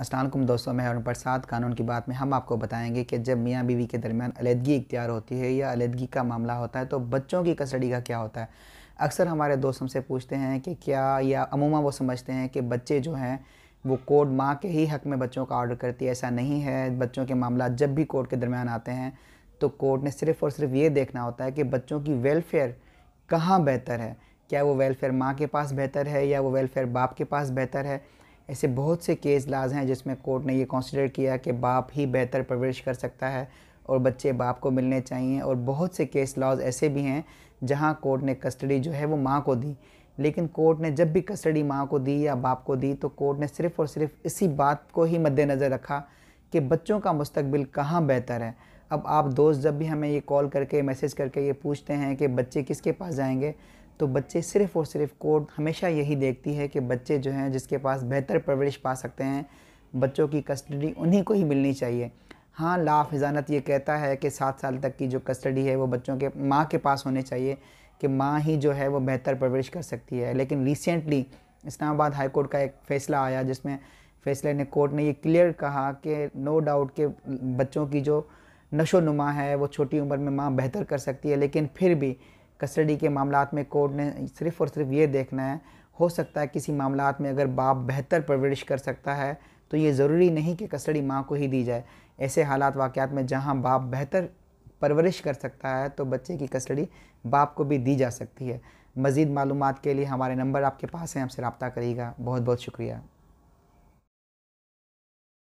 असलम दोस्तों मैं अरुण प्रसाद कानून की बात में हम आपको बताएंगे कि जब मियाँ बीवी के दरमियान अलीदगी इख्तियार होती है या अलीदगी का मामला होता है तो बच्चों की कस्टडी का क्या होता है अक्सर हमारे दोस्त हमसे पूछते हैं कि क्या या अमूमा वो समझते हैं कि बच्चे जो हैं वो कोर्ट माँ के ही हक़ में बच्चों का ऑर्डर करती है ऐसा नहीं है बच्चों के मामला जब भी कोर्ट के दरमियान आते हैं तो कोर्ट ने सिर्फ़ और सिर्फ ये देखना होता है कि बच्चों की वेलफेयर कहाँ बेहतर है क्या वो वेलफेयर माँ के पास बेहतर है या वो वेलफेयर बाप के पास बेहतर है ऐसे बहुत से केस लाज हैं जिसमें कोर्ट ने ये कॉन्सिडर किया कि बाप ही बेहतर परवरिश कर सकता है और बच्चे बाप को मिलने चाहिए और बहुत से केस लॉज ऐसे भी हैं जहां कोर्ट ने कस्टडी जो है वो माँ को दी लेकिन कोर्ट ने जब भी कस्टडी माँ को दी या बाप को दी तो कोर्ट ने सिर्फ़ और सिर्फ इसी बात को ही मद्देनज़र रखा कि बच्चों का मुस्तबिल कहाँ बेहतर है अब आप दोस्त जब भी हमें ये कॉल करके मैसेज करके ये पूछते हैं कि बच्चे किसके पास जाएंगे तो बच्चे सिर्फ़ और सिर्फ कोर्ट हमेशा यही देखती है कि बच्चे जो हैं जिसके पास बेहतर परवरिश पा सकते हैं बच्चों की कस्टडी उन्हीं को ही मिलनी चाहिए हाँ ला हिजानत ये कहता है कि सात साल तक की जो कस्टडी है वो बच्चों के माँ के पास होने चाहिए कि माँ ही जो है वो बेहतर परवरिश कर सकती है लेकिन रिसेंटली इस्लामाबाद हाई कोर्ट का एक फ़ैसला आया जिसमें फैसले ने कोर्ट ने ये क्लियर कहा कि नो डाउट के बच्चों की जो नशो नुमा है वो छोटी उम्र में माँ बेहतर कर सकती है लेकिन फिर भी कस्टडी के मामला में कोर्ट ने सिर्फ़ और सिर्फ ये देखना है हो सकता है किसी मामला में अगर बाप बेहतर परवरिश कर सकता है तो ये ज़रूरी नहीं कि कस्टडी माँ को ही दी जाए ऐसे हालात वाक़ात में जहाँ बाप बेहतर परवरिश कर सकता है तो बच्चे की कस्टडी बाप को भी दी जा सकती है मज़ीद मालूम के लिए हमारे नंबर आपके पास हैं हमसे रबता करिएगा बहुत बहुत शुक्रिया